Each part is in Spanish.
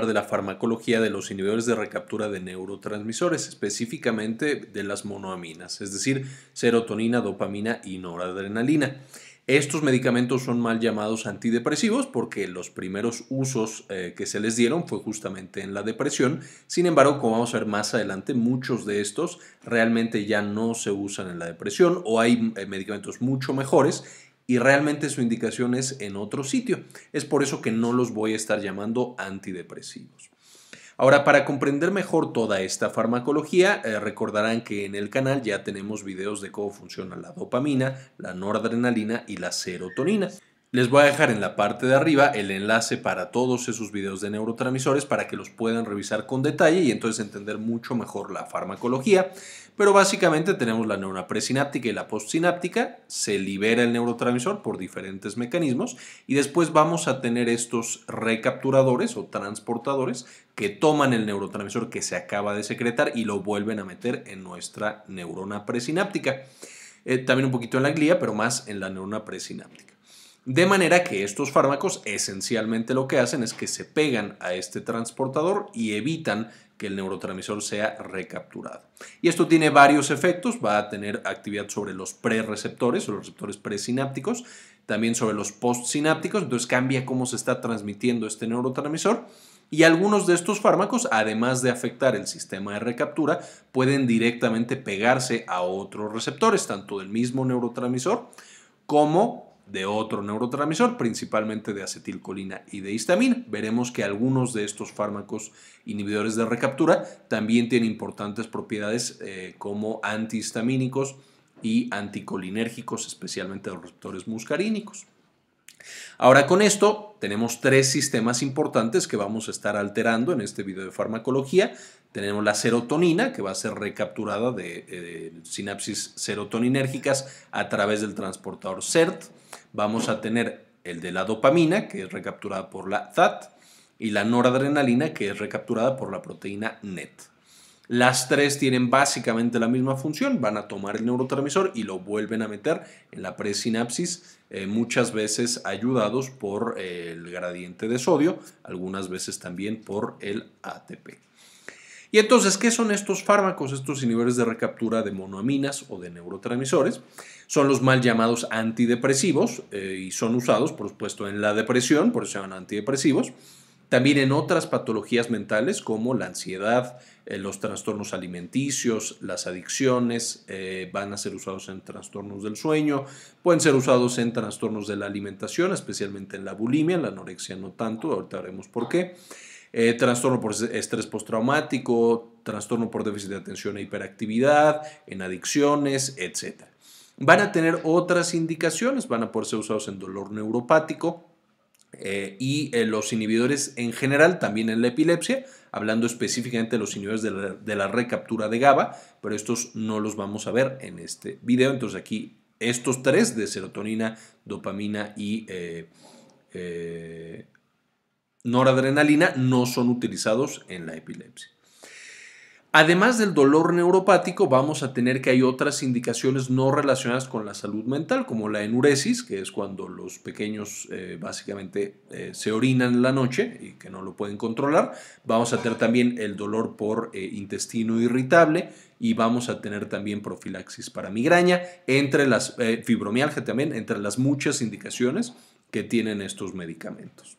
de la farmacología de los inhibidores de recaptura de neurotransmisores, específicamente de las monoaminas, es decir, serotonina, dopamina y noradrenalina. Estos medicamentos son mal llamados antidepresivos porque los primeros usos eh, que se les dieron fue justamente en la depresión. Sin embargo, como vamos a ver más adelante, muchos de estos realmente ya no se usan en la depresión o hay eh, medicamentos mucho mejores y realmente su indicación es en otro sitio. Es por eso que no los voy a estar llamando antidepresivos. Ahora, para comprender mejor toda esta farmacología, eh, recordarán que en el canal ya tenemos videos de cómo funciona la dopamina, la noradrenalina y la serotonina. Les voy a dejar en la parte de arriba el enlace para todos esos videos de neurotransmisores para que los puedan revisar con detalle y entonces entender mucho mejor la farmacología. Pero básicamente tenemos la neurona presináptica y la postsináptica, se libera el neurotransmisor por diferentes mecanismos y después vamos a tener estos recapturadores o transportadores que toman el neurotransmisor que se acaba de secretar y lo vuelven a meter en nuestra neurona presináptica. Eh, también un poquito en la glía, pero más en la neurona presináptica. De manera que estos fármacos esencialmente lo que hacen es que se pegan a este transportador y evitan que el neurotransmisor sea recapturado. Y esto tiene varios efectos, va a tener actividad sobre los prereceptores o los receptores presinápticos, también sobre los postsinápticos, entonces cambia cómo se está transmitiendo este neurotransmisor. Y algunos de estos fármacos, además de afectar el sistema de recaptura, pueden directamente pegarse a otros receptores, tanto del mismo neurotransmisor como de otro neurotransmisor, principalmente de acetilcolina y de histamina. Veremos que algunos de estos fármacos inhibidores de recaptura también tienen importantes propiedades eh, como antihistamínicos y anticolinérgicos, especialmente los receptores muscarínicos. Ahora con esto tenemos tres sistemas importantes que vamos a estar alterando en este video de farmacología, tenemos la serotonina, que va a ser recapturada de eh, sinapsis serotoninérgicas a través del transportador CERT. Vamos a tener el de la dopamina, que es recapturada por la TAT, y la noradrenalina, que es recapturada por la proteína NET. Las tres tienen básicamente la misma función, van a tomar el neurotransmisor y lo vuelven a meter en la presinapsis, eh, muchas veces ayudados por eh, el gradiente de sodio, algunas veces también por el ATP. Y entonces, ¿qué son estos fármacos, estos inhibidores de recaptura de monoaminas o de neurotransmisores? Son los mal llamados antidepresivos eh, y son usados, por supuesto, en la depresión, por eso se llaman antidepresivos también en otras patologías mentales como la ansiedad, eh, los trastornos alimenticios, las adicciones, eh, van a ser usados en trastornos del sueño, pueden ser usados en trastornos de la alimentación, especialmente en la bulimia, en la anorexia no tanto, ahorita veremos por qué. Eh, trastorno por estrés postraumático, trastorno por déficit de atención e hiperactividad, en adicciones, etc. Van a tener otras indicaciones, van a poder ser usados en dolor neuropático, eh, y eh, los inhibidores en general, también en la epilepsia, hablando específicamente de los inhibidores de la, recaptura de GABA, pero estos no los vamos a ver en este video. Entonces aquí estos tres de serotonina, dopamina y noradrenalina no son utilizados en la epilepsia. Además del dolor neuropático, vamos a tener que hay otras indicaciones no relacionadas con la salud mental, como la enuresis, que es cuando los pequeños eh, básicamente eh, se orinan en la noche y que no lo pueden controlar. Vamos a tener también el dolor por eh, intestino irritable y vamos a tener también profilaxis para migraña, entre las fibromialgia también, entre las muchas indicaciones que tienen estos medicamentos.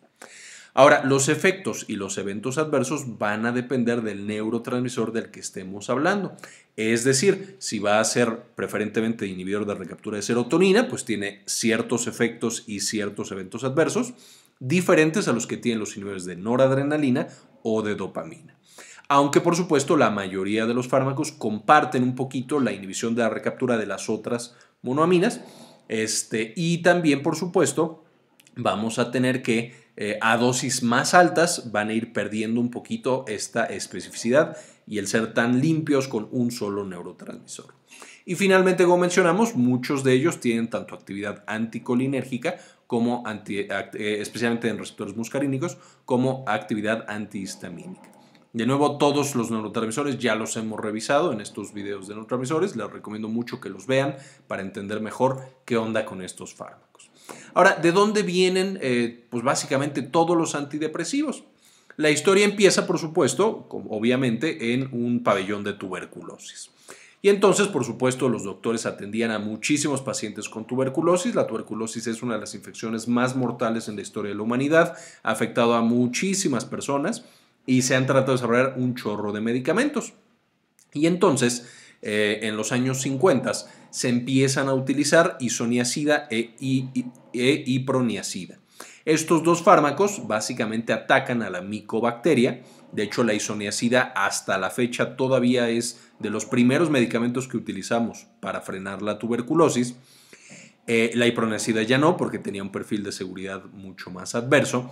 Ahora, los efectos y los eventos adversos van a depender del neurotransmisor del que estemos hablando. Es decir, si va a ser preferentemente inhibidor de recaptura de serotonina, pues tiene ciertos efectos y ciertos eventos adversos diferentes a los que tienen los inhibidores de noradrenalina o de dopamina. Aunque por supuesto la mayoría de los fármacos comparten un poquito la inhibición de la recaptura de las otras monoaminas, este, y también por supuesto vamos a tener que eh, a dosis más altas van a ir perdiendo un poquito esta especificidad y el ser tan limpios con un solo neurotransmisor. Y finalmente, como mencionamos, muchos de ellos tienen tanto actividad anticolinérgica como eh, especialmente en receptores muscarínicos, como actividad antihistamínica. De nuevo, todos los neurotransmisores ya los hemos revisado en estos videos de neurotransmisores. Les recomiendo mucho que los vean para entender mejor qué onda con estos fármacos. Ahora, ¿de dónde vienen eh, pues básicamente todos los antidepresivos? La historia empieza, por supuesto, obviamente, en un pabellón de tuberculosis. Y entonces, por supuesto, los doctores atendían a muchísimos pacientes con tuberculosis. La tuberculosis es una de las infecciones más mortales en la historia de la humanidad, ha afectado a muchísimas personas y se han tratado de desarrollar un chorro de medicamentos. Y entonces, eh, en los años 50 se empiezan a utilizar isoniacida e, e, iproniacida. Estos dos fármacos básicamente atacan a la micobacteria. De hecho, la isoniacida hasta la fecha todavía es de los primeros medicamentos que utilizamos para frenar la tuberculosis. Eh, la iproniacida ya no, porque tenía un perfil de seguridad mucho más adverso.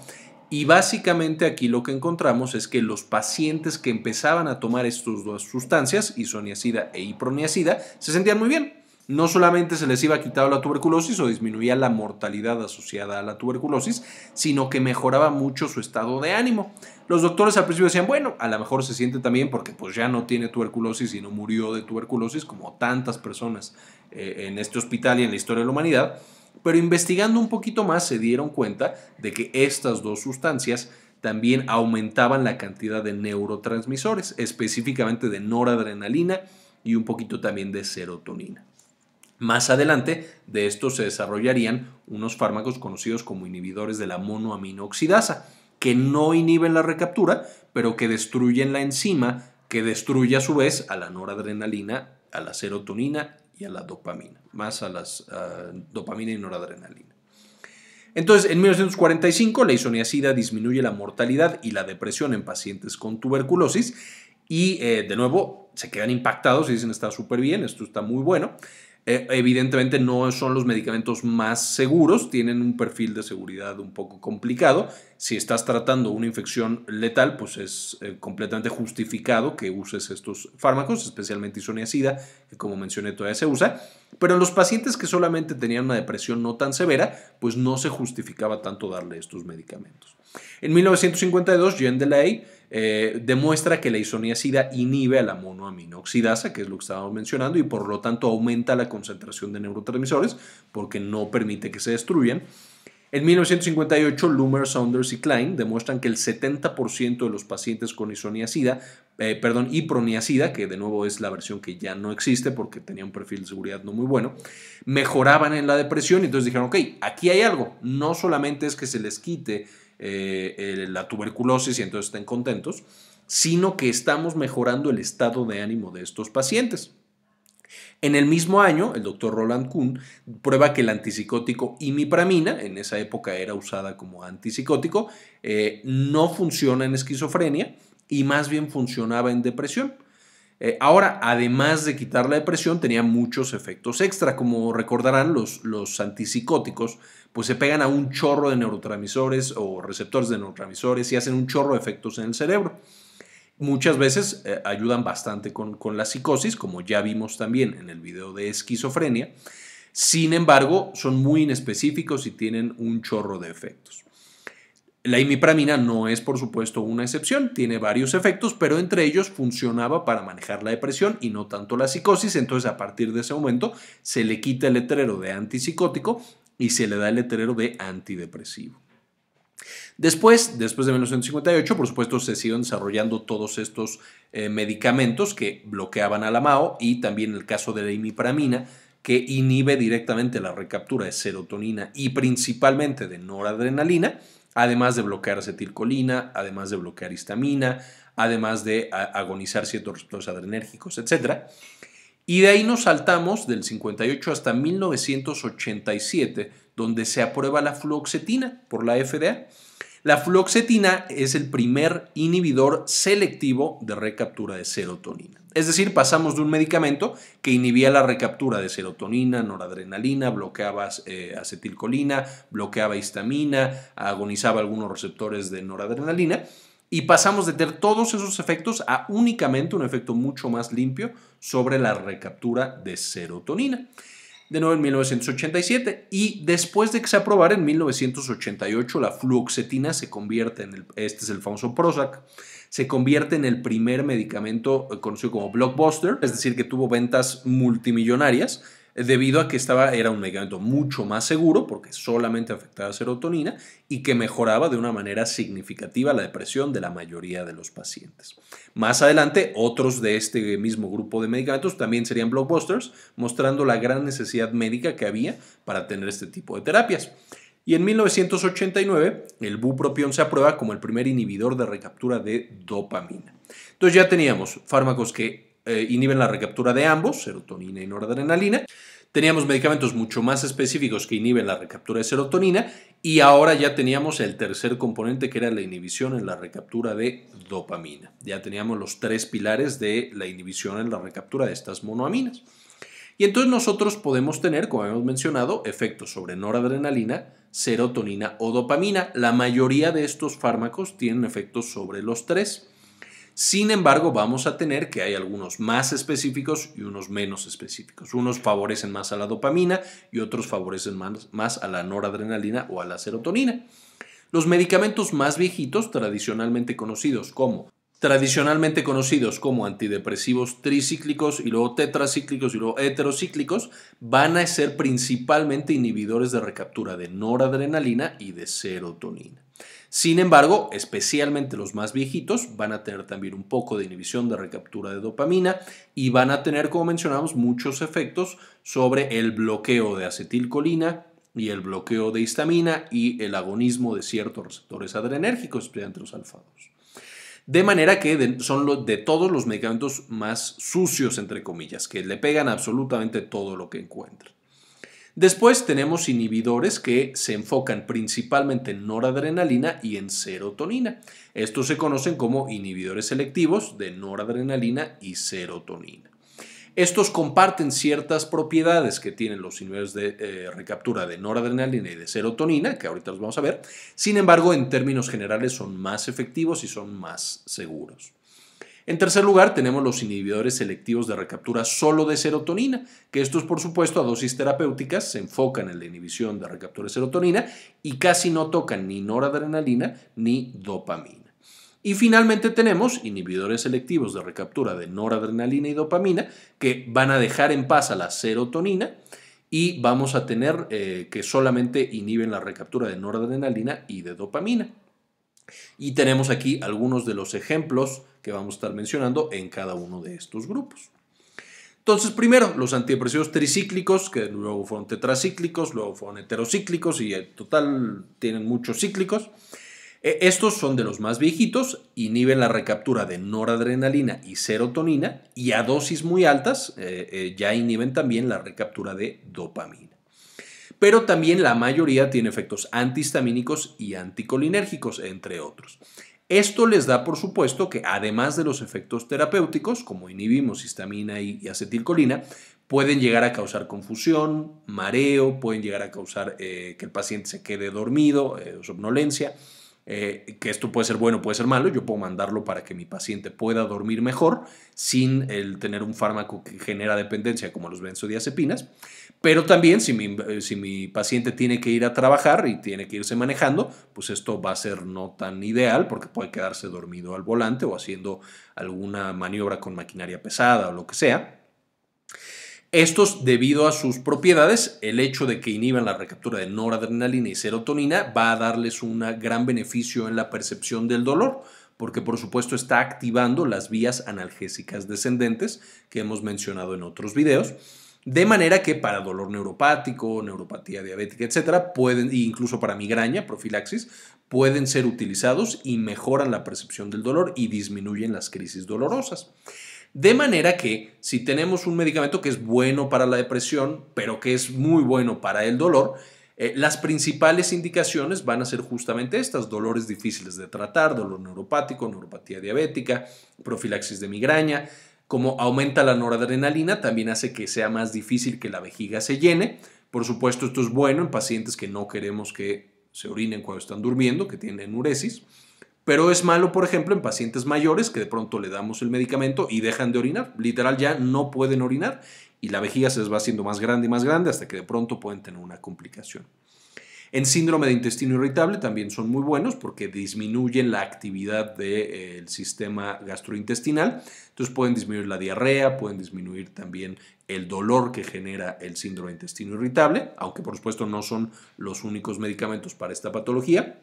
Y básicamente aquí lo que encontramos es que los pacientes que empezaban a tomar estas dos sustancias, isoniacida e iproniacida, se sentían muy bien. No solamente se les iba quitado la tuberculosis o disminuía la mortalidad asociada a la tuberculosis, sino que mejoraba mucho su estado de ánimo. Los doctores al principio decían, bueno, a lo mejor se siente también porque pues ya no tiene tuberculosis y no murió de tuberculosis como tantas personas eh, en este hospital y en la historia de la humanidad pero investigando un poquito más se dieron cuenta de que estas dos sustancias también aumentaban la cantidad de neurotransmisores, específicamente de noradrenalina y un poquito también de serotonina. Más adelante, de esto se desarrollarían unos fármacos conocidos como inhibidores de la monoaminooxidasa, que no inhiben la recaptura, pero que destruyen la enzima que destruye a su vez a la noradrenalina, a la serotonina y a la dopamina, más a las dopamina y noradrenalina. Entonces, en 1945, la isoniazida disminuye la mortalidad y la depresión en pacientes con tuberculosis y, eh, de nuevo, se quedan impactados y dicen, está súper bien, esto está muy bueno. Eh, evidentemente no son los medicamentos más seguros, tienen un perfil de seguridad un poco complicado. Si estás tratando una infección letal, pues es eh, completamente justificado que uses estos fármacos, especialmente isoniazida, que como mencioné todavía se usa. Pero en los pacientes que solamente tenían una depresión no tan severa, pues no se justificaba tanto darle estos medicamentos. En 1952, Jean Delay eh, demuestra que la isoniacida inhibe a la monoaminoxidasa, que es lo que estábamos mencionando, y por lo tanto aumenta la concentración de neurotransmisores porque no permite que se destruyan. En 1958, Loomer, Saunders y Klein demuestran que el 70% de los pacientes con isoniacida, eh, perdón, hiproniacida, que de nuevo es la versión que ya no existe porque tenía un perfil de seguridad no muy bueno, mejoraban en la depresión y entonces dijeron, ok, aquí hay algo, no solamente es que se les quite eh, la tuberculosis y entonces estén contentos, sino que estamos mejorando el estado de ánimo de estos pacientes. En el mismo año, el doctor Roland Kuhn prueba que el antipsicótico imipramina, en esa época era usada como antipsicótico, eh, no funciona en esquizofrenia y más bien funcionaba en depresión. Eh, ahora, además de quitar la depresión, tenía muchos efectos extra. Como recordarán, los, los antipsicóticos pues se pegan a un chorro de neurotransmisores o receptores de neurotransmisores y hacen un chorro de efectos en el cerebro muchas veces eh, ayudan bastante con, con la psicosis, como ya vimos también en el video de esquizofrenia. Sin embargo, son muy inespecíficos y tienen un chorro de efectos. La imipramina no es, por supuesto, una excepción, tiene varios efectos, pero entre ellos funcionaba para manejar la depresión y no tanto la psicosis, entonces a partir de ese momento se le quita el letrero de antipsicótico y se le da el letrero de antidepresivo. Después, después de 1958, por supuesto, se siguieron desarrollando todos estos eh, medicamentos que bloqueaban a la MAO y también el caso de la imipramina, que inhibe directamente la recaptura de serotonina y principalmente de noradrenalina, además de bloquear acetilcolina, además de bloquear histamina, además de agonizar ciertos receptores adrenérgicos, etc. Y de ahí nos saltamos del 58 hasta 1987, donde se aprueba la fluoxetina por la FDA. La fluoxetina es el primer inhibidor selectivo de recaptura de serotonina. Es decir, pasamos de un medicamento que inhibía la recaptura de serotonina, noradrenalina, bloqueaba eh, acetilcolina, bloqueaba histamina, agonizaba algunos receptores de noradrenalina y pasamos de tener todos esos efectos a únicamente un efecto mucho más limpio sobre la recaptura de serotonina de nuevo en 1987 y después de que se aprobara en 1988 la fluoxetina se convierte en el, este es el famoso Prozac, se convierte en el primer medicamento eh, conocido como blockbuster, es decir, que tuvo ventas multimillonarias debido a que estaba, era un medicamento mucho más seguro porque solamente afectaba serotonina y que mejoraba de una manera significativa la depresión de la mayoría de los pacientes. Más adelante, otros de este mismo grupo de medicamentos también serían blockbusters, mostrando la gran necesidad médica que había para tener este tipo de terapias. Y en 1989, el bupropión se aprueba como el primer inhibidor de recaptura de dopamina. Entonces ya teníamos fármacos que eh, inhiben la recaptura de ambos, serotonina y noradrenalina. Teníamos medicamentos mucho más específicos que inhiben la recaptura de serotonina y ahora ya teníamos el tercer componente que era la inhibición en la recaptura de dopamina. Ya teníamos los tres pilares de la inhibición en la recaptura de estas monoaminas. Y entonces nosotros podemos tener, como hemos mencionado, efectos sobre noradrenalina, serotonina o dopamina. La mayoría de estos fármacos tienen efectos sobre los tres. Sin embargo, vamos a tener que hay algunos más específicos y unos menos específicos. Unos favorecen más a la dopamina y otros favorecen más, a la noradrenalina o a la serotonina. Los medicamentos más viejitos, tradicionalmente conocidos como tradicionalmente conocidos como antidepresivos tricíclicos y luego tetracíclicos y luego heterocíclicos, van a ser principalmente inhibidores de recaptura de noradrenalina y de serotonina. Sin embargo, especialmente los más viejitos van a tener también un poco de inhibición de recaptura de dopamina y van a tener, como mencionamos, muchos efectos sobre el bloqueo de acetilcolina y el bloqueo de histamina y el agonismo de ciertos receptores adrenérgicos, especialmente los alfa De manera que son de todos los medicamentos más sucios, entre comillas, que le pegan absolutamente todo lo que encuentran. Después tenemos inhibidores que se enfocan principalmente en noradrenalina y en serotonina. Estos se conocen como inhibidores selectivos de noradrenalina y serotonina. Estos comparten ciertas propiedades que tienen los inhibidores de eh, recaptura de noradrenalina y de serotonina, que ahorita los vamos a ver. Sin embargo, en términos generales son más efectivos y son más seguros. En tercer lugar, tenemos los inhibidores selectivos de recaptura solo de serotonina, que estos, por supuesto, a dosis terapéuticas se enfocan en la inhibición de recaptura de serotonina y casi no tocan ni noradrenalina ni dopamina. Y finalmente tenemos inhibidores selectivos de recaptura de noradrenalina y dopamina que van a dejar en paz a la serotonina y vamos a tener eh, que solamente inhiben la recaptura de noradrenalina y de dopamina. Y tenemos aquí algunos de los ejemplos que vamos a estar mencionando en cada uno de estos grupos. Entonces, primero, los antidepresivos tricíclicos, que luego fueron tetracíclicos, luego fueron heterocíclicos y en eh, total tienen muchos cíclicos. Eh, estos son de los más viejitos, inhiben la recaptura de noradrenalina y serotonina y a dosis muy altas eh, ya inhiben también la recaptura de dopamina. Pero también la mayoría tiene efectos antihistamínicos y anticolinérgicos, entre otros. Esto les da, por supuesto, que además de los efectos terapéuticos, como inhibimos histamina y acetilcolina, pueden llegar a causar confusión, mareo, pueden llegar a causar eh, que el paciente se quede dormido, eh, somnolencia. Eh, que esto puede ser bueno, puede ser malo, yo puedo mandarlo para que mi paciente pueda dormir mejor sin el tener un fármaco que genera dependencia como los benzodiazepinas, pero también si mi, eh, si mi paciente tiene que ir a trabajar y tiene que irse manejando, pues esto va a ser no tan ideal porque puede quedarse dormido al volante o haciendo alguna maniobra con maquinaria pesada o lo que sea. Estos, debido a sus propiedades, el hecho de que inhiban la recaptura de noradrenalina y serotonina va a darles un gran beneficio en la percepción del dolor, porque por supuesto está activando las vías analgésicas descendentes que hemos mencionado en otros videos. De manera que para dolor neuropático, neuropatía diabética, etcétera, pueden, e incluso para migraña, profilaxis, pueden ser utilizados y mejoran la percepción del dolor y disminuyen las crisis dolorosas. De manera que si tenemos un medicamento que es bueno para la depresión, pero que es muy bueno para el dolor, eh, las principales indicaciones van a ser justamente estas, dolores difíciles de tratar, dolor neuropático, neuropatía diabética, profilaxis de migraña. Como aumenta la noradrenalina, también hace que sea más difícil que la vejiga se llene. Por supuesto, esto es bueno en pacientes que no queremos que se orinen cuando están durmiendo, que tienen enuresis pero es malo, por ejemplo, en pacientes mayores que de pronto le damos el medicamento y dejan de orinar. Literal, ya no pueden orinar y la vejiga se les va haciendo más grande y más grande hasta que de pronto pueden tener una complicación. En síndrome de intestino irritable también son muy buenos porque disminuyen la actividad del eh, sistema gastrointestinal. Entonces pueden disminuir la diarrea, pueden disminuir también el dolor que genera el síndrome de intestino irritable, aunque por supuesto no son los únicos medicamentos para esta patología.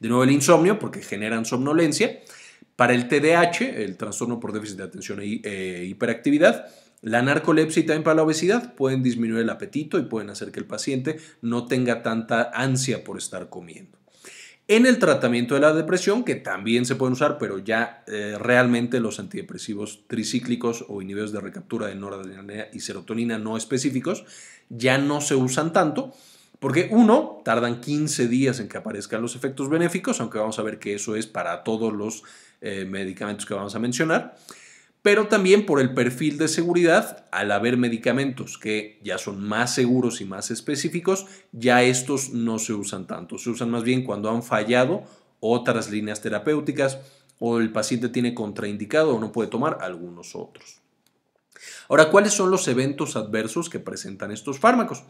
De nuevo el insomnio, porque generan somnolencia. Para el TDAH, el trastorno por déficit de atención e eh, hiperactividad, la narcolepsia y también para la obesidad pueden disminuir el apetito y pueden hacer que el paciente no tenga tanta ansia por estar comiendo. En el tratamiento de la depresión, que también se pueden usar, pero ya eh, realmente los antidepresivos tricíclicos o inhibidores de recaptura de noradrenalina y serotonina no específicos ya no se usan tanto porque uno, tardan 15 días en que aparezcan los efectos benéficos, aunque vamos a ver que eso es para todos los eh, medicamentos que vamos a mencionar, pero también por el perfil de seguridad, al haber medicamentos que ya son más seguros y más específicos, ya estos no se usan tanto, se usan más bien cuando han fallado otras líneas terapéuticas o el paciente tiene contraindicado o no puede tomar algunos otros. Ahora, ¿cuáles son los eventos adversos que presentan estos fármacos?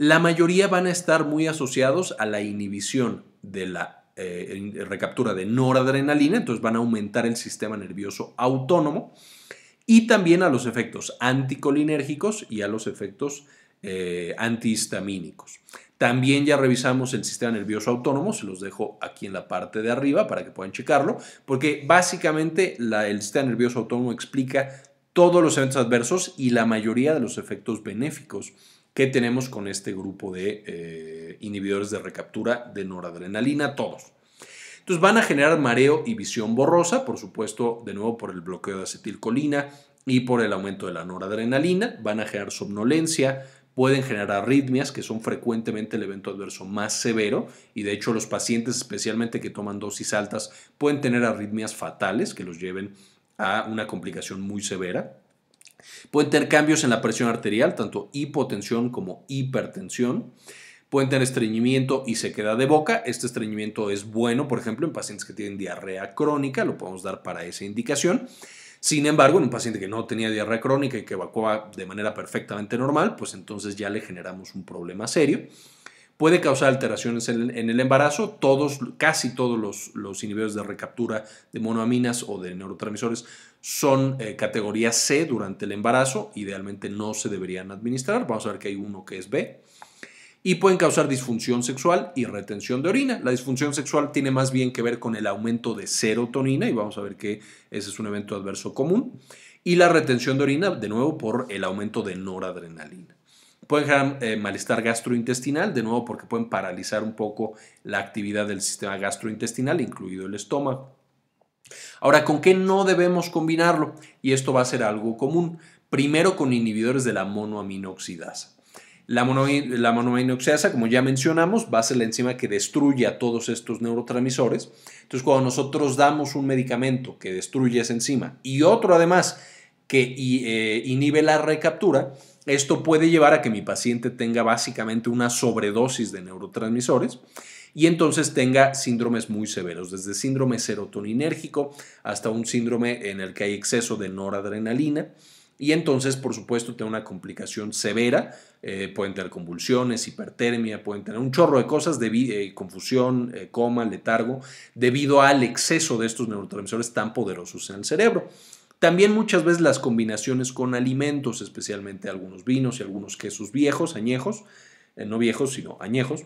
la mayoría van a estar muy asociados a la inhibición de la eh, eh, recaptura de noradrenalina, entonces van a aumentar el sistema nervioso autónomo y también a los efectos anticolinérgicos y a los efectos eh, antihistamínicos. También ya revisamos el sistema nervioso autónomo, se los dejo aquí en la parte de arriba para que puedan checarlo, porque básicamente el sistema nervioso autónomo explica todos los eventos adversos y la mayoría de los efectos benéficos que tenemos con este grupo de eh, inhibidores de recaptura de noradrenalina, todos. Entonces van a generar mareo y visión borrosa, por supuesto, de nuevo por el bloqueo de acetilcolina y por el aumento de la noradrenalina, van a generar somnolencia, pueden generar arritmias, que son frecuentemente el evento adverso más severo, y de hecho los pacientes, especialmente que toman dosis altas, pueden tener arritmias fatales que los lleven a una complicación muy severa. Pueden tener cambios en la presión arterial, tanto hipotensión como hipertensión. Pueden tener estreñimiento y sequedad de boca. Este estreñimiento es bueno, por ejemplo, en pacientes que tienen diarrea crónica, lo podemos dar para esa indicación. Sin embargo, en un paciente que no tenía diarrea crónica y que evacuaba de manera perfectamente normal, pues entonces ya le generamos un problema serio puede causar alteraciones en, el embarazo. Todos, casi todos los, los, inhibidores de recaptura de monoaminas o de neurotransmisores son eh, categoría C durante el embarazo. Idealmente no se deberían administrar. Vamos a ver que hay uno que es B y pueden causar disfunción sexual y retención de orina. La disfunción sexual tiene más bien que ver con el aumento de serotonina y vamos a ver que ese es un evento adverso común. Y la retención de orina, de nuevo, por el aumento de noradrenalina. Pueden generar eh, malestar gastrointestinal, de nuevo porque pueden paralizar un poco la actividad del sistema gastrointestinal, incluido el estómago. Ahora, ¿con qué no debemos combinarlo? Y esto va a ser algo común. Primero con inhibidores de la monoaminoxidasa. La, mono, monoaminoxidasa, como ya mencionamos, va a ser la enzima que destruye a todos estos neurotransmisores. Entonces, cuando nosotros damos un medicamento que destruye esa enzima y otro además que eh, inhibe la recaptura, esto puede llevar a que mi paciente tenga básicamente una sobredosis de neurotransmisores y entonces tenga síndromes muy severos, desde síndrome serotoninérgico hasta un síndrome en el que hay exceso de noradrenalina. Y entonces, por supuesto, tiene una complicación severa. Eh, pueden tener convulsiones, hipertermia, pueden tener un chorro de cosas, eh, confusión, eh, coma, letargo, debido al exceso de estos neurotransmisores tan poderosos en el cerebro. También muchas veces las combinaciones con alimentos, especialmente algunos vinos y algunos quesos viejos, añejos, eh, no viejos, sino añejos,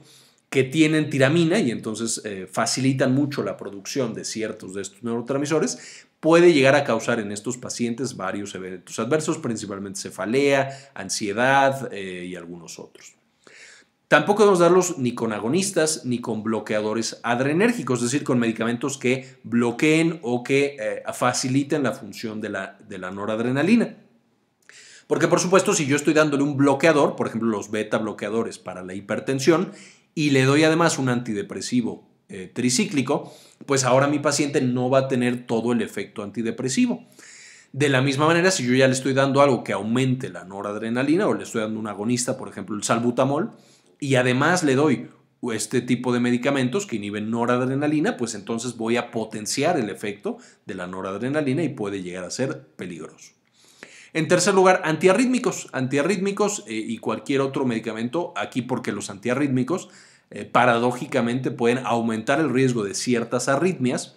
que tienen tiramina y entonces eh, facilitan mucho la producción de ciertos de estos neurotransmisores, puede llegar a causar en estos pacientes varios eventos adversos, principalmente cefalea, ansiedad eh, y algunos otros. Tampoco debemos darlos ni con agonistas ni con bloqueadores adrenérgicos, es decir, con medicamentos que bloqueen o que eh, faciliten la función de la, noradrenalina. Porque por supuesto, si yo estoy dándole un bloqueador, por ejemplo los beta bloqueadores para la hipertensión, y le doy además un antidepresivo eh, tricíclico, pues ahora mi paciente no va a tener todo el efecto antidepresivo. De la misma manera, si yo ya le estoy dando algo que aumente la noradrenalina o le estoy dando un agonista, por ejemplo el salbutamol, y además le doy este tipo de medicamentos que inhiben noradrenalina, pues entonces voy a potenciar el efecto de la noradrenalina y puede llegar a ser peligroso. En tercer lugar, antiarrítmicos. Antiarrítmicos eh, y cualquier otro medicamento, aquí porque los antiarrítmicos eh, paradójicamente pueden aumentar el riesgo de ciertas arritmias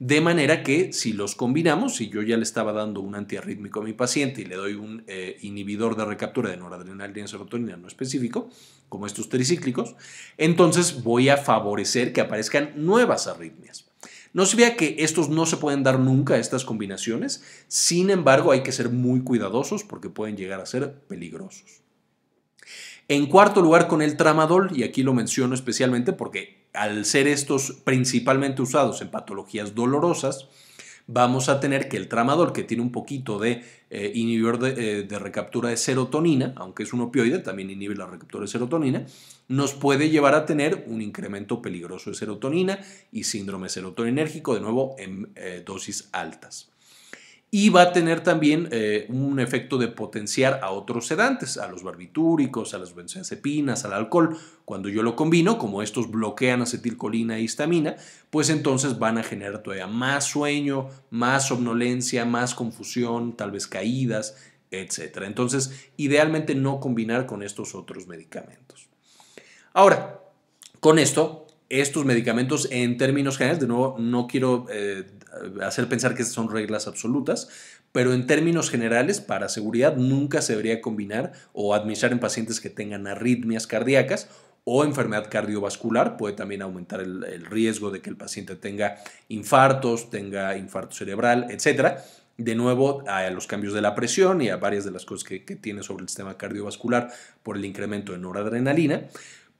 de manera que si los combinamos, si yo ya le estaba dando un antiarrítmico a mi paciente y le doy un eh, inhibidor de recaptura de noradrenalina y serotonina no específico, como estos tricíclicos, entonces voy a favorecer que aparezcan nuevas arritmias. No se vea que estos no se pueden dar nunca, estas combinaciones, sin embargo hay que ser muy cuidadosos porque pueden llegar a ser peligrosos. En cuarto lugar con el tramadol, y aquí lo menciono especialmente porque al ser estos principalmente usados en patologías dolorosas, vamos a tener que el tramadol, que tiene un poquito de eh, inhibidor eh, de, recaptura de serotonina, aunque es un opioide, también inhibe la recaptura de serotonina, nos puede llevar a tener un incremento peligroso de serotonina y síndrome serotoninérgico, de nuevo en eh, dosis altas y va a tener también eh, un efecto de potenciar a otros sedantes, a los barbitúricos, a las benzodiazepinas al alcohol. Cuando yo lo combino, como estos bloquean acetilcolina e histamina, pues entonces van a generar todavía más sueño, más somnolencia, más confusión, tal vez caídas, etc. Entonces, idealmente no combinar con estos otros medicamentos. Ahora, con esto, estos medicamentos en términos generales, de nuevo, no quiero eh, eh, hacer pensar que son reglas absolutas, pero en términos generales, para seguridad nunca se debería combinar o administrar en pacientes que tengan arritmias cardíacas o enfermedad cardiovascular puede también aumentar el, riesgo de que el paciente tenga infartos, tenga infarto cerebral, etc. De nuevo, a los cambios de la presión y a varias de las cosas que, que tiene sobre el sistema cardiovascular por el incremento de noradrenalina,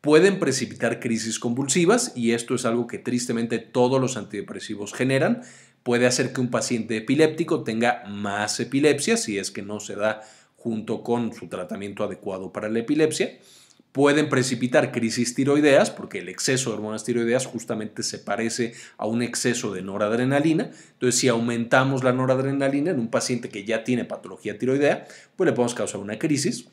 pueden precipitar crisis convulsivas y esto es algo que tristemente todos los antidepresivos generan, puede hacer que un paciente epiléptico tenga más epilepsia si es que no se da junto con su tratamiento adecuado para la epilepsia. Pueden precipitar crisis tiroideas porque el exceso de hormonas tiroideas justamente se parece a un exceso de noradrenalina. Entonces, si aumentamos la noradrenalina en un paciente que ya tiene patología tiroidea, pues le podemos causar una crisis.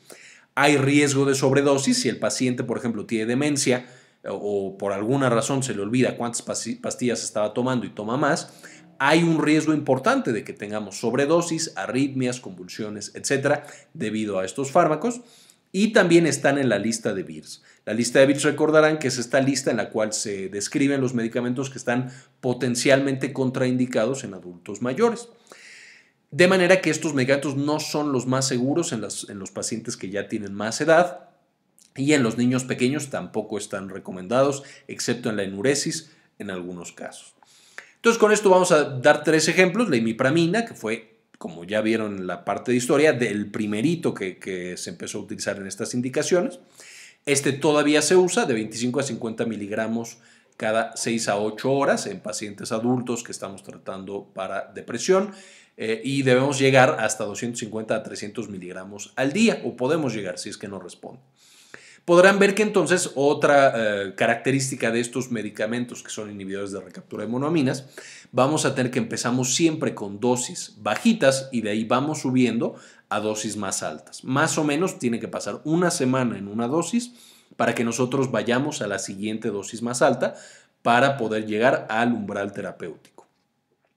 Hay riesgo de sobredosis si el paciente, por ejemplo, tiene demencia o por alguna razón se le olvida cuántas pastillas estaba tomando y toma más hay un riesgo importante de que tengamos sobredosis, arritmias, convulsiones, etcétera, debido a estos fármacos. Y también están en la lista de BIRS. La lista de BIRS recordarán que es esta lista en la cual se describen los medicamentos que están potencialmente contraindicados en adultos mayores. De manera que estos medicamentos no son los más seguros en, en los pacientes que ya tienen más edad y en los niños pequeños tampoco están recomendados, excepto en la enuresis en algunos casos. Entonces con esto vamos a dar tres ejemplos. La imipramina, que fue, como ya vieron en la parte de historia, del primerito que, se empezó a utilizar en estas indicaciones. Este todavía se usa de 25 a 50 miligramos cada 6 a 8 horas en pacientes adultos que estamos tratando para depresión eh, y debemos llegar hasta 250 a 300 miligramos al día o podemos llegar si es que no responde. Podrán ver que entonces otra eh, característica de estos medicamentos que son inhibidores de recaptura de monoaminas, vamos a tener que empezamos siempre con dosis bajitas y de ahí vamos subiendo a dosis más altas. Más o menos tiene que pasar una semana en una dosis para que nosotros vayamos a la siguiente dosis más alta para poder llegar al umbral terapéutico.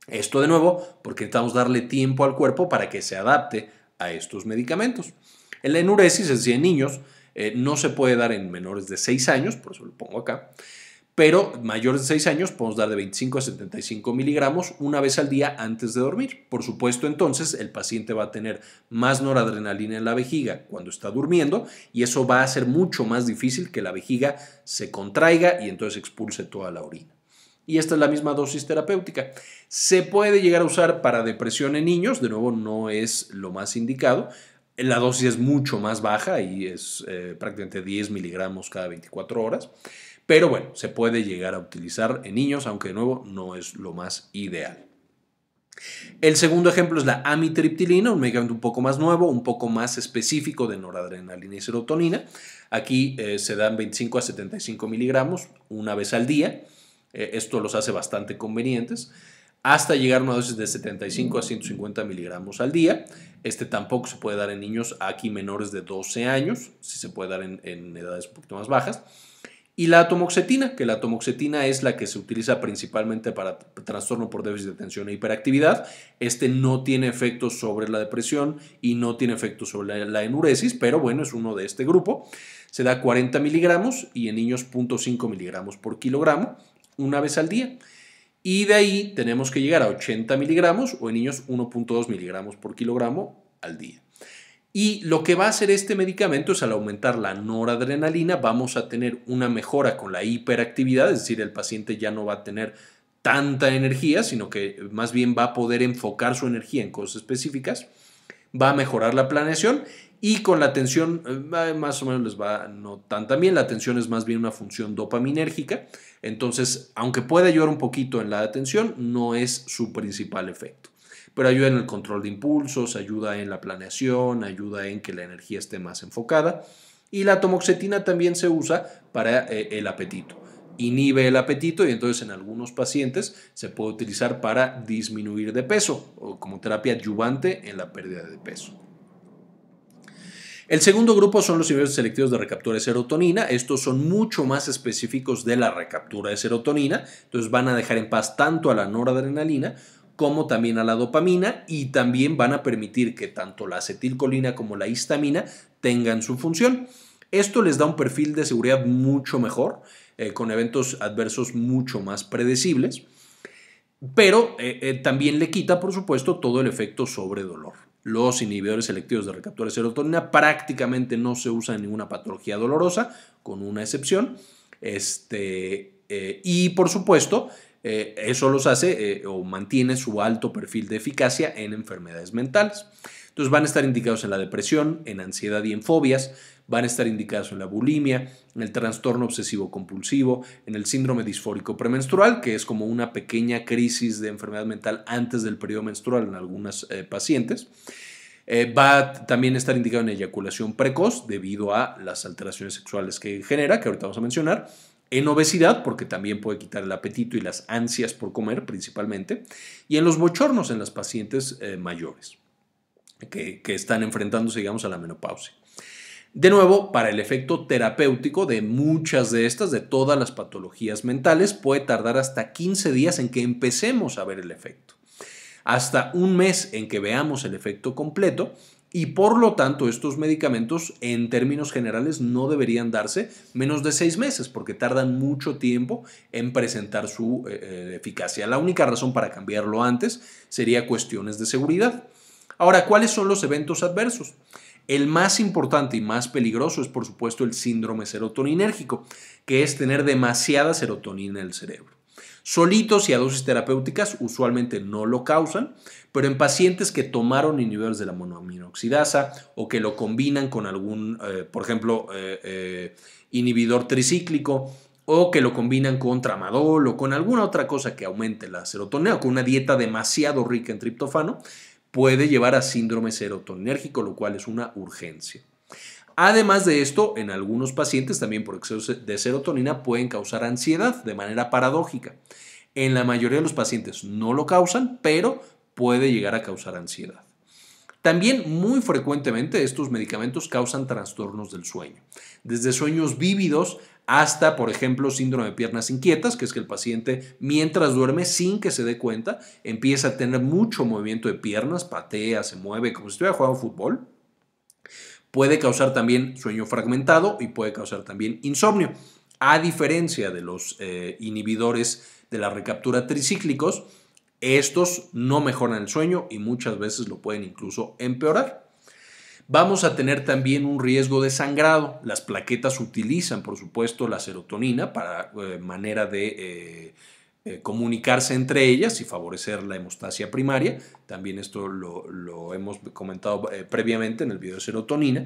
Esto de nuevo porque necesitamos darle tiempo al cuerpo para que se adapte a estos medicamentos. En la enuresis, es decir, en niños, eh, no se puede dar en menores de 6 años, por eso lo pongo acá, pero mayores de 6 años podemos dar de 25 a 75 miligramos una vez al día antes de dormir. Por supuesto, entonces el paciente va a tener más noradrenalina en la vejiga cuando está durmiendo y eso va a ser mucho más difícil que la vejiga se contraiga y entonces expulse toda la orina y esta es la misma dosis terapéutica. Se puede llegar a usar para depresión en niños, de nuevo no es lo más indicado, la dosis es mucho más baja y es eh, prácticamente 10 miligramos cada 24 horas. Pero bueno, se puede llegar a utilizar en niños, aunque de nuevo no es lo más ideal. El segundo ejemplo es la amitriptilina, un medicamento un poco más nuevo, un poco más específico de noradrenalina y serotonina. Aquí eh, se dan 25 a 75 miligramos una vez al día. Eh, esto los hace bastante convenientes hasta llegar a una dosis de 75 a 150 miligramos al día. Este tampoco se puede dar en niños aquí menores de 12 años, sí se puede dar en, edades un poquito más bajas. Y la atomoxetina, que la atomoxetina es la que se utiliza principalmente para trastorno por déficit de atención e hiperactividad. Este no tiene efectos sobre la depresión y no tiene efectos sobre la enuresis, pero bueno, es uno de este grupo. Se da 40 miligramos y en niños 0.5 miligramos por kilogramo una vez al día. Y de ahí tenemos que llegar a 80 miligramos o en niños 1.2 miligramos por kilogramo al día. Y lo que va a hacer este medicamento es al aumentar la noradrenalina vamos a tener una mejora con la hiperactividad, es decir, el paciente ya no va a tener tanta energía, sino que más bien va a poder enfocar su energía en cosas específicas, va a mejorar la planeación y con la atención eh, más o menos les va no tan, también, La atención es más bien una función dopaminérgica. Entonces, aunque puede ayudar un poquito en la atención, no es su principal efecto. Pero ayuda en el control de impulsos, ayuda en la planeación, ayuda en que la energía esté más enfocada. Y la tomoxetina también se usa para eh, el apetito. Inhibe el apetito y entonces en algunos pacientes se puede utilizar para disminuir de peso o como terapia adyuvante en la pérdida de peso. El segundo grupo son los inhibidores selectivos de recaptura de serotonina. Estos son mucho más específicos de la recaptura de serotonina. Entonces van a dejar en paz tanto a la noradrenalina como también a la dopamina y también van a permitir que tanto la acetilcolina como la histamina tengan su función. Esto les da un perfil de seguridad mucho mejor, eh, con eventos adversos mucho más predecibles, pero eh, eh, también le quita, por supuesto, todo el efecto sobre dolor. Los inhibidores selectivos de recaptura de serotonina prácticamente no se usan en ninguna patología dolorosa, con una excepción. Este, eh, y por supuesto, eh, eso los hace eh, o mantiene su alto perfil de eficacia en enfermedades mentales. Entonces van a estar indicados en la depresión, en ansiedad y en fobias, van a estar indicados en la bulimia, en el trastorno obsesivo compulsivo, en el síndrome disfórico premenstrual, que es como una pequeña crisis de enfermedad mental antes del periodo menstrual en algunas eh, pacientes. Eh, va a también estar indicado en eyaculación precoz debido a las alteraciones sexuales que genera, que ahorita vamos a mencionar, en obesidad, porque también puede quitar el apetito y las ansias por comer principalmente, y en los bochornos en las pacientes eh, mayores que, que, están enfrentándose, digamos, a la menopausia. De nuevo, para el efecto terapéutico de muchas de estas, de todas las patologías mentales, puede tardar hasta 15 días en que empecemos a ver el efecto, hasta un mes en que veamos el efecto completo y por lo tanto estos medicamentos en términos generales no deberían darse menos de seis meses porque tardan mucho tiempo en presentar su eh, eh, eficacia. La única razón para cambiarlo antes sería cuestiones de seguridad. Ahora, ¿cuáles son los eventos adversos? El más importante y más peligroso es por supuesto el síndrome serotoninérgico, que es tener demasiada serotonina en el cerebro. Solitos y a dosis terapéuticas usualmente no lo causan, pero en pacientes que tomaron inhibidores de la monoaminoxidasa o que lo combinan con algún, eh, por ejemplo, eh, eh, inhibidor tricíclico o que lo combinan con tramadol o con alguna otra cosa que aumente la serotonina o con una dieta demasiado rica en triptofano, puede llevar a síndrome serotonérgico, lo cual es una urgencia. Además de esto, en algunos pacientes también por exceso de serotonina pueden causar ansiedad de manera paradójica. En la mayoría de los pacientes no lo causan, pero puede llegar a causar ansiedad. También muy frecuentemente estos medicamentos causan trastornos del sueño, desde sueños vívidos hasta, por ejemplo, síndrome de piernas inquietas, que es que el paciente mientras duerme sin que se dé cuenta empieza a tener mucho movimiento de piernas, patea, se mueve, como si estuviera jugando fútbol. Puede causar también sueño fragmentado y puede causar también insomnio. A diferencia de los eh, inhibidores de la recaptura tricíclicos, estos no mejoran el sueño y muchas veces lo pueden incluso empeorar vamos a tener también un riesgo de sangrado. Las plaquetas utilizan, por supuesto, la serotonina para eh, manera de eh, eh, comunicarse entre ellas y favorecer la hemostasia primaria. También esto lo, hemos comentado previamente en el video de serotonina.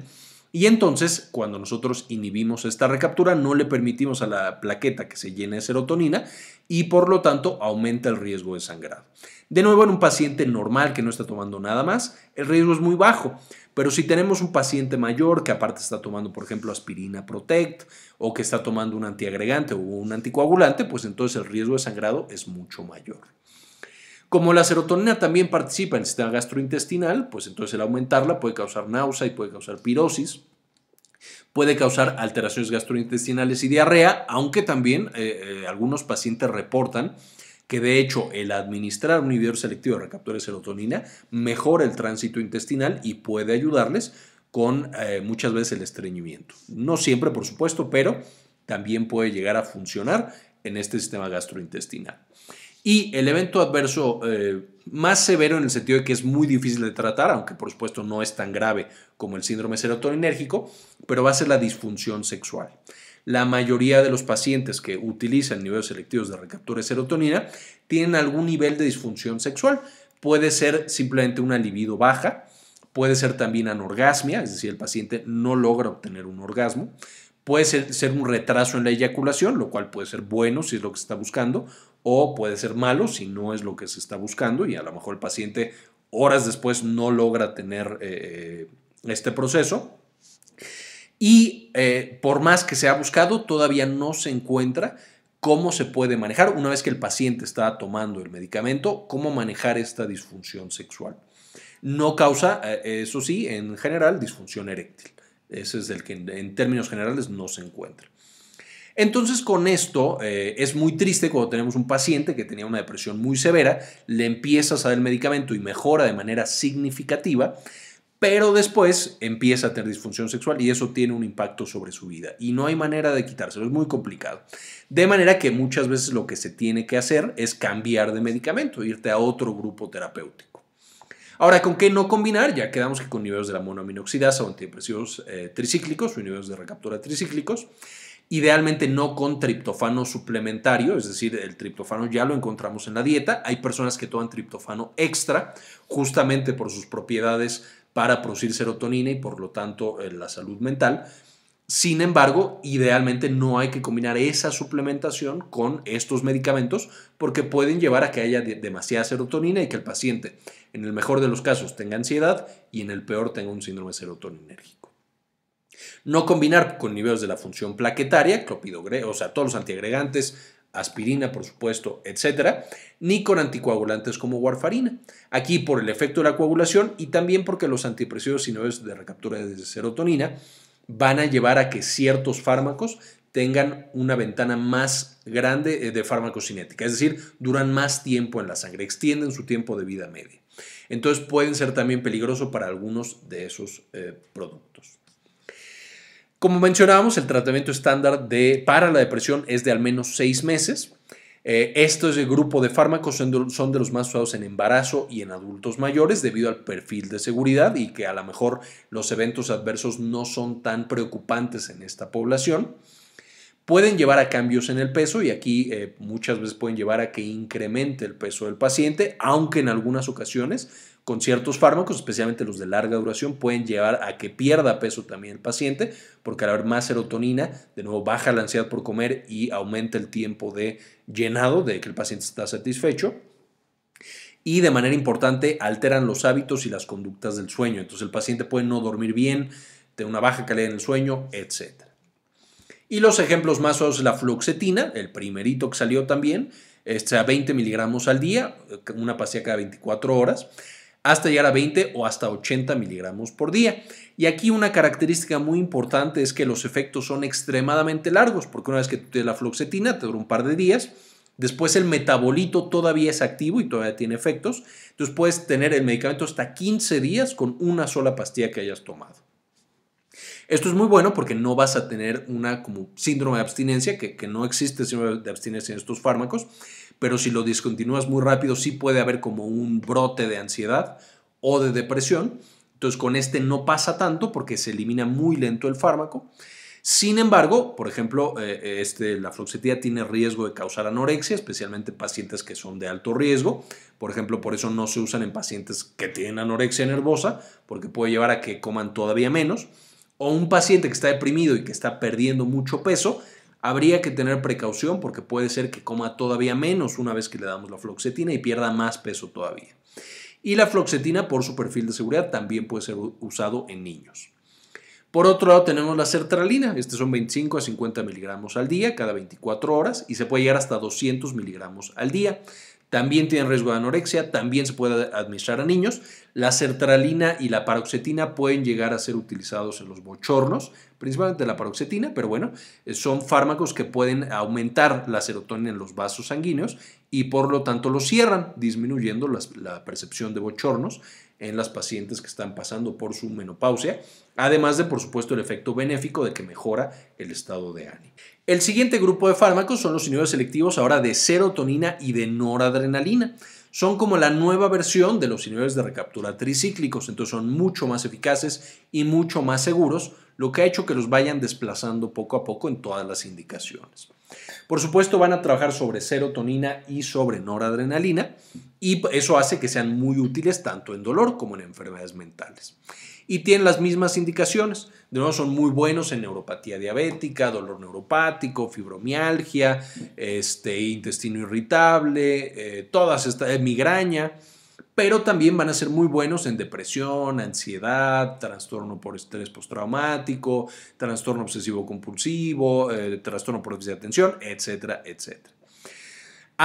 Y entonces, cuando nosotros inhibimos esta recaptura, no le permitimos a la plaqueta que se llene de serotonina y por lo tanto aumenta el riesgo de sangrado. De nuevo, en un paciente normal que no está tomando nada más, el riesgo es muy bajo. Pero si tenemos un paciente mayor que aparte está tomando, por ejemplo, aspirina Protect o que está tomando un antiagregante o un anticoagulante, pues entonces el riesgo de sangrado es mucho mayor. Como la serotonina también participa en el sistema gastrointestinal, pues entonces el aumentarla puede causar náusea y puede causar pirosis, puede causar alteraciones gastrointestinales y diarrea, aunque también eh, eh, algunos pacientes reportan que de hecho el administrar un inhibidor selectivo de recaptura de serotonina mejora el tránsito intestinal y puede ayudarles con eh, muchas veces el estreñimiento. No siempre, por supuesto, pero también puede llegar a funcionar en este sistema gastrointestinal. Y el evento adverso eh, más severo en el sentido de que es muy difícil de tratar, aunque por supuesto no es tan grave como el síndrome serotoninérgico, pero va a ser la disfunción sexual la mayoría de los pacientes que utilizan niveles selectivos de recaptura de serotonina tienen algún nivel de disfunción sexual. Puede ser simplemente una libido baja, puede ser también anorgasmia, es decir, el paciente no logra obtener un orgasmo. Puede ser, un retraso en la eyaculación, lo cual puede ser bueno si es lo que se está buscando, o puede ser malo si no es lo que se está buscando y a lo mejor el paciente horas después no logra tener eh, eh, este proceso. Y eh, por más que se ha buscado, todavía no se encuentra cómo se puede manejar, una vez que el paciente está tomando el medicamento, cómo manejar esta disfunción sexual. No causa, eh, eh, eso sí, en general, disfunción eréctil. Ese es el que en términos generales no se encuentra. Entonces, con esto es muy triste cuando tenemos un paciente que tenía una depresión muy severa, le empiezas a dar el medicamento y mejora de manera significativa, pero después empieza a tener disfunción sexual y eso tiene un impacto sobre su vida y no hay manera de quitárselo, es muy complicado. De manera que muchas veces lo que se tiene que hacer es cambiar de medicamento, irte a otro grupo terapéutico. Ahora, ¿con qué no combinar? Ya quedamos que con niveles de la monoaminoxidasa o antidepresivos eh, tricíclicos o niveles de recaptura tricíclicos. Idealmente no con triptofano suplementario, es decir, el triptofano ya lo encontramos en la dieta. Hay personas que toman triptofano extra justamente por sus propiedades para producir serotonina y por lo tanto eh, la salud mental. Sin embargo, idealmente no hay que combinar esa suplementación con estos medicamentos porque pueden llevar a que haya demasiada serotonina y que el paciente, en el mejor de los casos, tenga ansiedad y en el peor tenga un síndrome serotoninérgico. No combinar con niveles de la función plaquetaria, clopidogrel, o sea, todos los antiagregantes, aspirina, por supuesto, etcétera, ni con anticoagulantes como warfarina. Aquí por el efecto de la coagulación y también porque los antidepresivos niveles de recaptura de serotonina van a llevar a que ciertos fármacos tengan una ventana más grande eh, de farmacocinética, es decir, duran más tiempo en la sangre, extienden su tiempo de vida media. Entonces pueden ser también peligrosos para algunos de esos eh, productos. Como mencionábamos, el tratamiento estándar para la depresión es de al menos seis meses. Eh, estos este grupo de fármacos son de, los más usados en embarazo y en adultos mayores debido al perfil de seguridad y que a lo mejor los eventos adversos no son tan preocupantes en esta población. Pueden llevar a cambios en el peso y aquí eh, muchas veces pueden llevar a que incremente el peso del paciente, aunque en algunas ocasiones con ciertos fármacos, especialmente los de larga duración, pueden llevar a que pierda peso también el paciente, porque al haber más serotonina, de nuevo baja la ansiedad por comer y aumenta el tiempo de llenado, de que el paciente está satisfecho y de manera importante alteran los hábitos y las conductas del sueño. Entonces el paciente puede no dormir bien, tener una baja calidad en el sueño, etc. Y los ejemplos más usados es la fluoxetina, el primerito que salió también, este a 20 miligramos al día, una pastilla cada 24 horas hasta llegar a 20 o hasta 80 miligramos por día. Y aquí una característica muy importante es que los efectos son extremadamente largos, porque una vez que tú tienes la floxetina, te dura un par de días, después el metabolito todavía es activo y todavía tiene efectos, entonces puedes tener el medicamento hasta 15 días con una sola pastilla que hayas tomado. Esto es muy bueno porque no vas a tener una como síndrome de abstinencia, que, que no existe síndrome de abstinencia en estos fármacos, pero si lo discontinúas muy rápido sí puede haber como un brote de ansiedad o de depresión. Entonces con este no pasa tanto porque se elimina muy lento el fármaco. Sin embargo, por ejemplo, eh, eh, este, la fluoxetina tiene riesgo de causar anorexia, especialmente pacientes que son de alto riesgo. Por ejemplo, por eso no se usan en pacientes que tienen anorexia nervosa, porque puede llevar a que coman todavía menos. O un paciente que está deprimido y que está perdiendo mucho peso, Habría que tener precaución porque puede ser que coma todavía menos una vez que le damos la floxetina y pierda más peso todavía. Y la floxetina por su perfil de seguridad también puede ser usado en niños. Por otro lado tenemos la sertralina, este son 25 a 50 miligramos al día cada 24 horas y se puede llegar hasta 200 miligramos al día también tienen riesgo de anorexia, también se puede administrar a niños. La sertralina y la paroxetina pueden llegar a ser utilizados en los bochornos, principalmente la paroxetina, pero bueno, eh, son fármacos que pueden aumentar la serotonina en los vasos sanguíneos y por lo tanto los cierran, disminuyendo la percepción de bochornos en las pacientes que están pasando por su menopausia, además de por supuesto el efecto benéfico de que mejora el estado de ánimo. El siguiente grupo de fármacos son los inhibidores selectivos ahora de serotonina y de noradrenalina. Son como la nueva versión de los inhibidores de recaptura tricíclicos, entonces son mucho más eficaces y mucho más seguros, lo que ha hecho que los vayan desplazando poco a poco en todas las indicaciones. Por supuesto, van a trabajar sobre serotonina y sobre noradrenalina y eso hace que sean muy útiles tanto en dolor como en enfermedades mentales y tienen las mismas indicaciones. De nuevo, son muy buenos en neuropatía diabética, dolor neuropático, fibromialgia, este, intestino irritable, eh, todas estas, eh, migraña, pero también van a ser muy buenos en depresión, ansiedad, trastorno por estrés postraumático, trastorno obsesivo compulsivo, eh, trastorno por déficit de atención, etcétera, etcétera.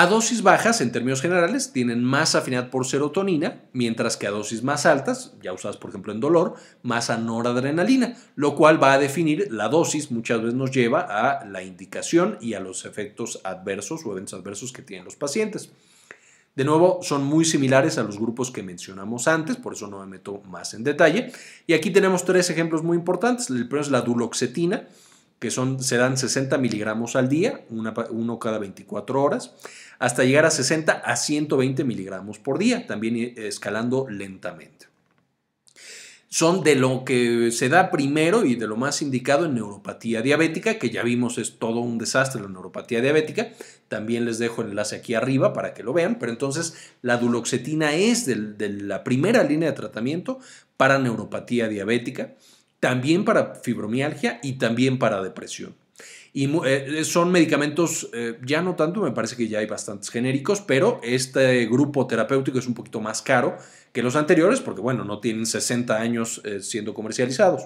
A dosis bajas, en términos generales, tienen más afinidad por serotonina, mientras que a dosis más altas, ya usadas por ejemplo en dolor, más anoradrenalina, lo cual va a definir la dosis, muchas veces nos lleva a la indicación y a los efectos adversos o eventos adversos que tienen los pacientes. De nuevo, son muy similares a los grupos que mencionamos antes, por eso no me meto más en detalle. Y aquí tenemos tres ejemplos muy importantes. El primero es la duloxetina, que son, se dan 60 miligramos al día, uno cada 24 horas, hasta llegar a 60 a 120 miligramos por día, también escalando lentamente. Son de lo que se da primero y de lo más indicado en neuropatía diabética, que ya vimos es todo un desastre la neuropatía diabética. También les dejo el enlace aquí arriba para que lo vean. Pero entonces la duloxetina es de la primera línea de tratamiento para neuropatía diabética también para fibromialgia y también para depresión. Y eh, eh, son medicamentos, eh, ya no tanto, me parece que ya hay bastantes genéricos, pero este grupo terapéutico es un poquito más caro que los anteriores porque, bueno, no tienen 60 años siendo comercializados.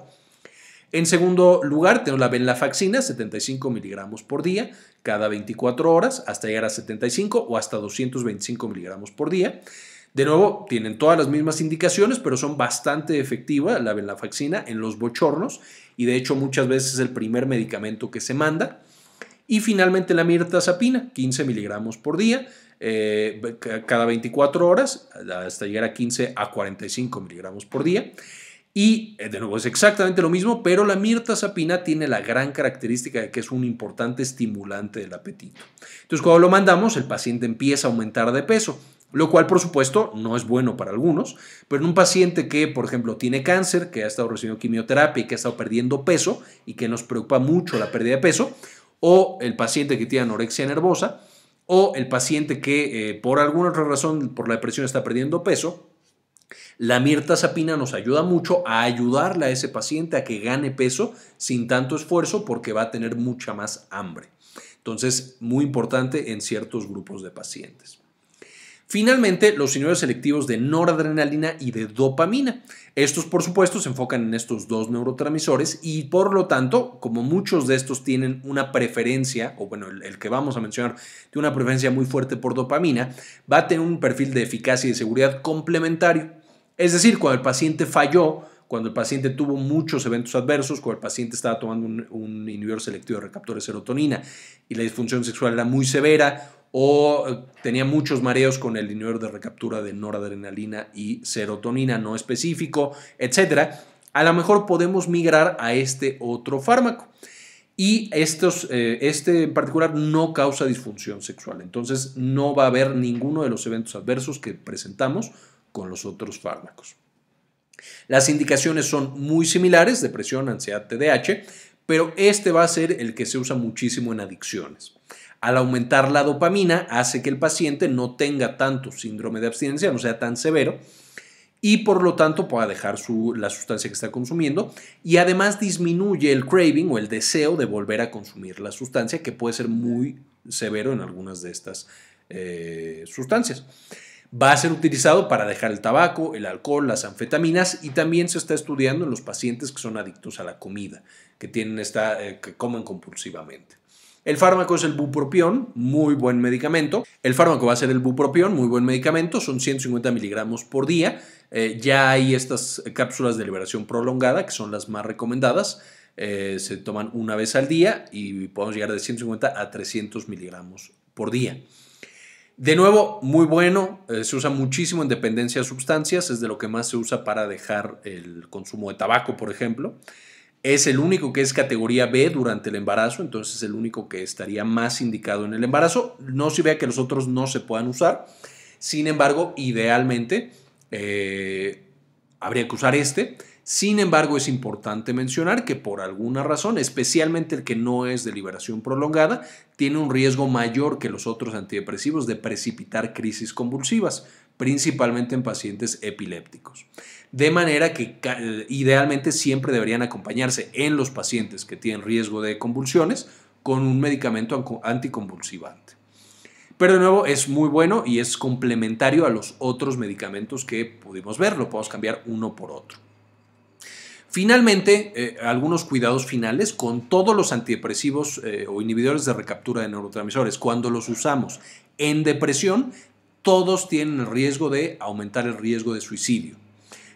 En segundo lugar, tenemos la venlafaxina, 75 miligramos por día, cada 24 horas, hasta llegar a 75 o hasta 225 miligramos por día. De nuevo, tienen todas las mismas indicaciones, pero son bastante efectivas la venlafaxina en los bochornos y de hecho muchas veces es el primer medicamento que se manda. Y finalmente la mirtazapina, 15 miligramos por día, eh, cada 24 horas, hasta llegar a 15 a 45 miligramos por día. Y eh, de nuevo es exactamente lo mismo, pero la mirtazapina tiene la gran característica de que es un importante estimulante del apetito. Entonces, cuando lo mandamos, el paciente empieza a aumentar de peso lo cual por supuesto no es bueno para algunos, pero en un paciente que, por ejemplo, tiene cáncer, que ha estado recibiendo quimioterapia y que ha estado perdiendo peso y que nos preocupa mucho la pérdida de peso, o el paciente que tiene anorexia nervosa, o el paciente que eh, por alguna otra razón, por la depresión, está perdiendo peso, la mirtazapina nos ayuda mucho a ayudarle a ese paciente a que gane peso sin tanto esfuerzo porque va a tener mucha más hambre. Entonces, muy importante en ciertos grupos de pacientes. Finalmente, los inhibidores selectivos de noradrenalina y de dopamina. Estos, por supuesto, se enfocan en estos dos neurotransmisores y, por lo tanto, como muchos de estos tienen una preferencia, o bueno, el, que vamos a mencionar tiene una preferencia muy fuerte por dopamina, va a tener un perfil de eficacia y de seguridad complementario. Es decir, cuando el paciente falló, cuando el paciente tuvo muchos eventos adversos, cuando el paciente estaba tomando un, inhibidor selectivo de recaptor de serotonina y la disfunción sexual era muy severa o eh, tenía muchos mareos con el dinero de recaptura de noradrenalina y serotonina no específico, etc. A lo mejor podemos migrar a este otro fármaco. Y eh, este en particular no causa disfunción sexual. Entonces no va a haber ninguno de los eventos adversos que presentamos con los otros fármacos. Las indicaciones son muy similares, depresión, ansiedad, TDAH, pero este va a ser el que se usa muchísimo en adicciones. Al aumentar la dopamina hace que el paciente no tenga tanto síndrome de abstinencia, no sea tan severo y por lo tanto pueda dejar la sustancia que está consumiendo y además disminuye el craving o el deseo de volver a consumir la sustancia que puede ser muy severo en algunas de estas eh, sustancias. Va a ser utilizado para dejar el tabaco, el alcohol, las anfetaminas y también se está estudiando en los pacientes que son adictos a la comida, que tienen esta, eh, que comen compulsivamente. El fármaco es el bupropión, muy buen medicamento. El fármaco va a ser el bupropión, muy buen medicamento, son 150 miligramos por día. Eh, ya hay estas cápsulas de liberación prolongada, que son las más recomendadas. Eh, se toman una vez al día y podemos llegar de 150 a 300 miligramos por día. De nuevo, muy bueno, eh, se usa muchísimo en dependencia de sustancias, es de lo que más se usa para dejar el consumo de tabaco, por ejemplo. Es el único que es categoría B durante el embarazo, entonces es el único que estaría más indicado en el embarazo. No se vea que los otros no se puedan usar. Sin embargo, idealmente eh, habría que usar este. Sin embargo, es importante mencionar que por alguna razón, especialmente el que no es de liberación prolongada, tiene un riesgo mayor que los otros antidepresivos de precipitar crisis convulsivas principalmente en pacientes epilépticos. De manera que idealmente siempre deberían acompañarse en los pacientes que tienen riesgo de convulsiones con un medicamento anticonvulsivante. Pero de nuevo es muy bueno y es complementario a los otros medicamentos que pudimos ver, lo podemos cambiar uno por otro. Finalmente, eh, algunos cuidados finales con todos los antidepresivos eh, o inhibidores de recaptura de neurotransmisores. Cuando los usamos en depresión, todos tienen el riesgo de aumentar el riesgo de suicidio.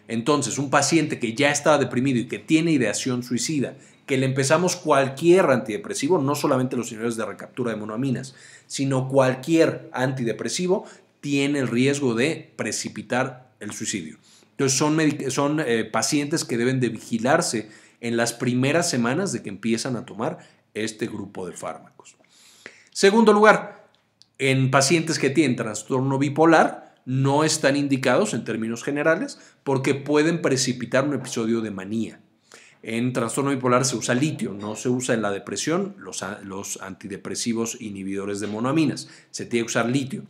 Entonces, un paciente que ya está deprimido y que tiene ideación suicida, que le empezamos cualquier antidepresivo, no solamente los inhibidores de recaptura de monoaminas, sino cualquier antidepresivo, tiene el riesgo de precipitar el suicidio. Entonces, son, eh, pacientes que deben de vigilarse en las primeras semanas de que empiezan a tomar este grupo de fármacos. Segundo lugar, en pacientes que tienen trastorno bipolar, no están indicados en términos generales porque pueden precipitar un episodio de manía. En trastorno bipolar se usa litio, no se usa en la depresión los, antidepresivos inhibidores de monoaminas, se tiene que usar litio.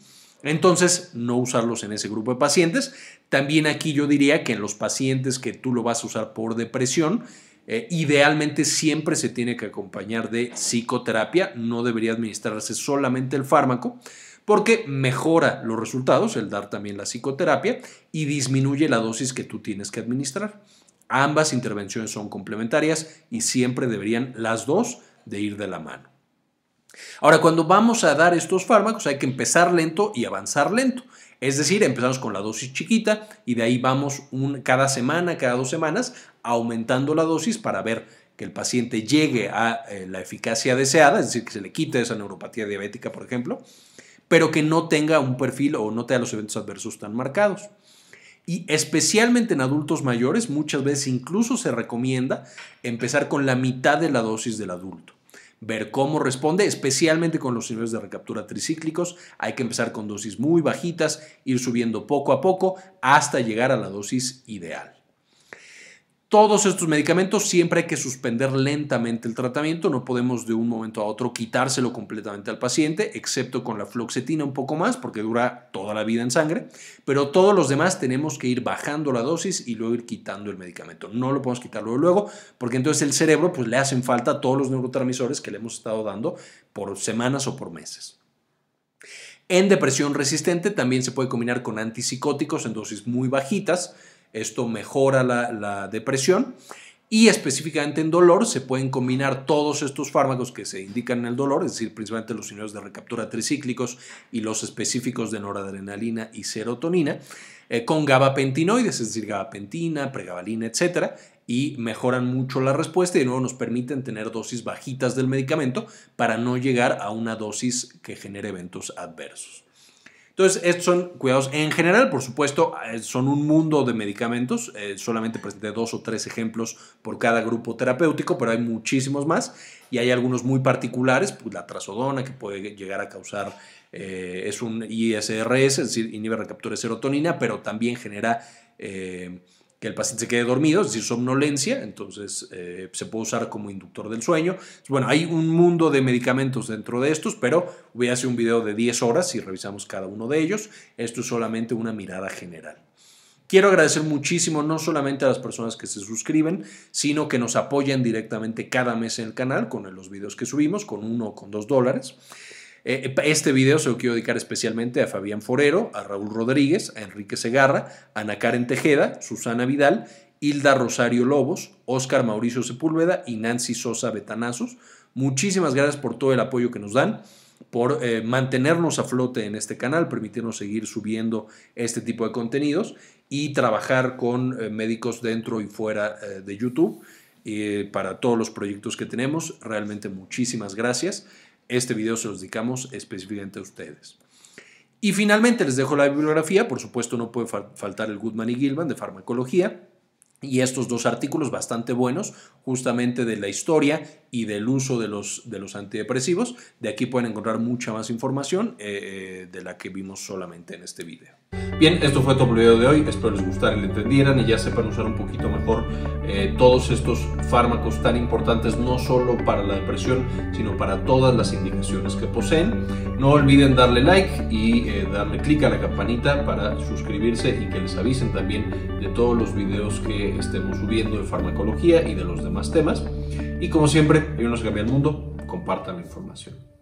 Entonces, no usarlos en ese grupo de pacientes. También aquí yo diría que en los pacientes que tú lo vas a usar por depresión, eh, idealmente siempre se tiene que acompañar de psicoterapia, no debería administrarse solamente el fármaco porque mejora los resultados el dar también la psicoterapia y disminuye la dosis que tú tienes que administrar. Ambas intervenciones son complementarias y siempre deberían las dos de ir de la mano. Ahora, cuando vamos a dar estos fármacos hay que empezar lento y avanzar lento. Es decir, empezamos con la dosis chiquita y de ahí vamos un, cada semana, cada dos semanas, aumentando la dosis para ver que el paciente llegue a eh, la eficacia deseada, es decir, que se le quite esa neuropatía diabética, por ejemplo, pero que no tenga un perfil o no tenga los eventos adversos tan marcados. Y especialmente en adultos mayores, muchas veces incluso se recomienda empezar con la mitad de la dosis del adulto ver cómo responde, especialmente con los niveles de recaptura tricíclicos. Hay que empezar con dosis muy bajitas, ir subiendo poco a poco hasta llegar a la dosis ideal. Todos estos medicamentos siempre hay que suspender lentamente el tratamiento, no podemos de un momento a otro quitárselo completamente al paciente, excepto con la fluoxetina un poco más porque dura toda la vida en sangre, pero todos los demás tenemos que ir bajando la dosis y luego ir quitando el medicamento. No lo podemos quitar luego, luego porque entonces el cerebro pues, le hacen falta todos los neurotransmisores que le hemos estado dando por semanas o por meses. En depresión resistente también se puede combinar con antipsicóticos en dosis muy bajitas, esto mejora la, depresión y específicamente en dolor se pueden combinar todos estos fármacos que se indican en el dolor, es decir, principalmente los inhibidores de recaptura tricíclicos y los específicos de noradrenalina y serotonina, eh, con gabapentinoides, es decir, gabapentina, pregabalina, etcétera, y mejoran mucho la respuesta y de nos permiten tener dosis bajitas del medicamento para no llegar a una dosis que genere eventos adversos. Entonces, estos son cuidados en general, por supuesto, eh, son un mundo de medicamentos, eh, solamente presenté dos o tres ejemplos por cada grupo terapéutico, pero hay muchísimos más y hay algunos muy particulares, pues la trazodona que puede llegar a causar, eh, es un ISRS, es decir, inhibe recaptura de serotonina, pero también genera que el paciente se quede dormido, es decir, somnolencia, entonces eh, se puede usar como inductor del sueño. Bueno, hay un mundo de medicamentos dentro de estos, pero voy a hacer un video de 10 horas y revisamos cada uno de ellos. Esto es solamente una mirada general. Quiero agradecer muchísimo no solamente a las personas que se suscriben, sino que nos apoyan directamente cada mes en el canal con los videos que subimos, con uno o con dos dólares. Eh, eh, este video se lo quiero dedicar especialmente a Fabián Forero, a Raúl Rodríguez, a Enrique Segarra, a Ana Karen Tejeda, Susana Vidal, Hilda Rosario Lobos, Óscar Mauricio Sepúlveda y Nancy Sosa Betanazos. Muchísimas gracias por todo el apoyo que nos dan por eh, mantenernos a flote en este canal, permitirnos seguir subiendo este tipo de contenidos y trabajar con médicos dentro y fuera de YouTube para todos los proyectos que tenemos. Realmente muchísimas gracias. Este video se los dedicamos específicamente a ustedes. Y finalmente les dejo la bibliografía, por supuesto no puede faltar el Goodman y Gilman de farmacología y estos dos artículos bastante buenos justamente de la historia y del uso de los, de los antidepresivos. De aquí pueden encontrar mucha más información eh, eh, de la que vimos solamente en este video. Bien, esto fue todo el video de hoy, espero les gustara y le entendieran y ya sepan usar un poquito mejor eh, todos estos fármacos tan importantes no solo para la depresión, sino para todas las indicaciones que poseen. No olviden darle like y eh, darle clic a la campanita para suscribirse y que les avisen también de todos los videos que estemos subiendo de farmacología y de los demás temas. Y como siempre, hay unos que el mundo, compartan la información.